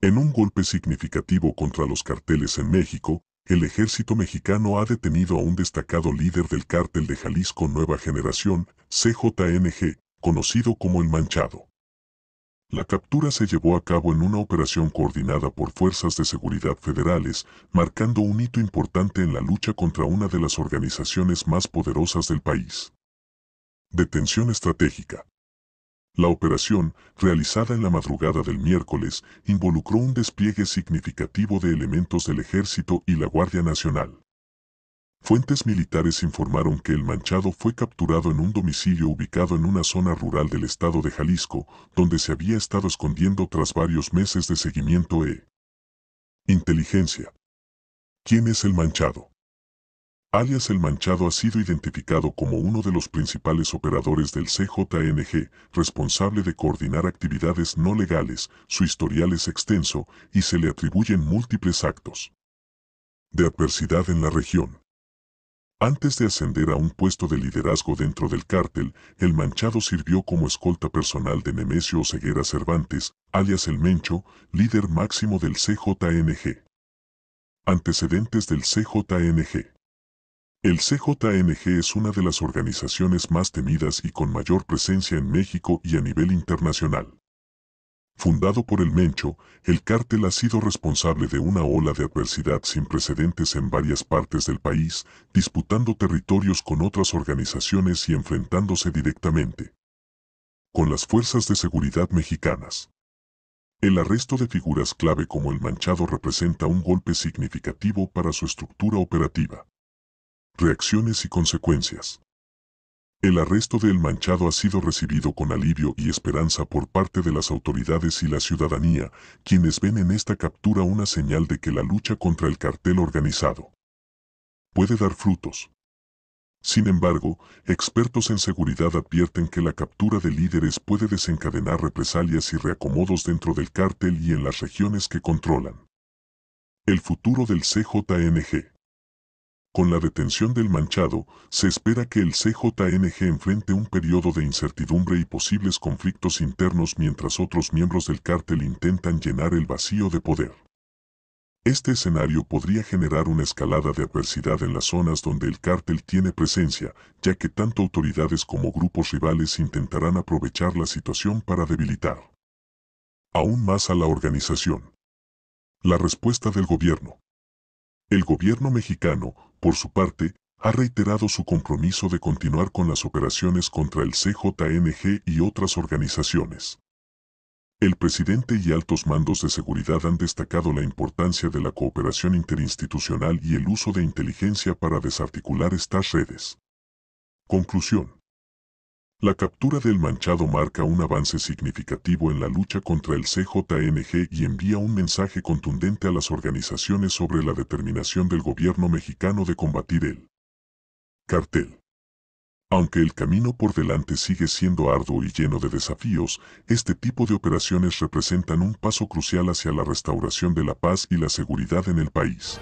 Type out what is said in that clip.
En un golpe significativo contra los carteles en México, el ejército mexicano ha detenido a un destacado líder del cártel de Jalisco Nueva Generación, CJNG, conocido como El Manchado. La captura se llevó a cabo en una operación coordinada por fuerzas de seguridad federales, marcando un hito importante en la lucha contra una de las organizaciones más poderosas del país. Detención estratégica. La operación, realizada en la madrugada del miércoles, involucró un despliegue significativo de elementos del Ejército y la Guardia Nacional. Fuentes militares informaron que el manchado fue capturado en un domicilio ubicado en una zona rural del estado de Jalisco, donde se había estado escondiendo tras varios meses de seguimiento e inteligencia. ¿Quién es el manchado? alias El Manchado ha sido identificado como uno de los principales operadores del CJNG, responsable de coordinar actividades no legales, su historial es extenso y se le atribuyen múltiples actos de adversidad en la región. Antes de ascender a un puesto de liderazgo dentro del cártel, el Manchado sirvió como escolta personal de Nemesio Ceguera Cervantes, alias el Mencho, líder máximo del CJNG. Antecedentes del CJNG el CJNG es una de las organizaciones más temidas y con mayor presencia en México y a nivel internacional. Fundado por el Mencho, el cártel ha sido responsable de una ola de adversidad sin precedentes en varias partes del país, disputando territorios con otras organizaciones y enfrentándose directamente con las fuerzas de seguridad mexicanas. El arresto de figuras clave como el Manchado representa un golpe significativo para su estructura operativa reacciones y consecuencias. El arresto del Manchado ha sido recibido con alivio y esperanza por parte de las autoridades y la ciudadanía, quienes ven en esta captura una señal de que la lucha contra el cartel organizado puede dar frutos. Sin embargo, expertos en seguridad advierten que la captura de líderes puede desencadenar represalias y reacomodos dentro del cartel y en las regiones que controlan. El futuro del CJNG con la detención del manchado, se espera que el CJNG enfrente un periodo de incertidumbre y posibles conflictos internos mientras otros miembros del cártel intentan llenar el vacío de poder. Este escenario podría generar una escalada de adversidad en las zonas donde el cártel tiene presencia, ya que tanto autoridades como grupos rivales intentarán aprovechar la situación para debilitar aún más a la organización. La respuesta del gobierno. El gobierno mexicano, por su parte, ha reiterado su compromiso de continuar con las operaciones contra el CJNG y otras organizaciones. El presidente y altos mandos de seguridad han destacado la importancia de la cooperación interinstitucional y el uso de inteligencia para desarticular estas redes. Conclusión. La captura del Manchado marca un avance significativo en la lucha contra el CJNG y envía un mensaje contundente a las organizaciones sobre la determinación del gobierno mexicano de combatir el cartel. Aunque el camino por delante sigue siendo arduo y lleno de desafíos, este tipo de operaciones representan un paso crucial hacia la restauración de la paz y la seguridad en el país.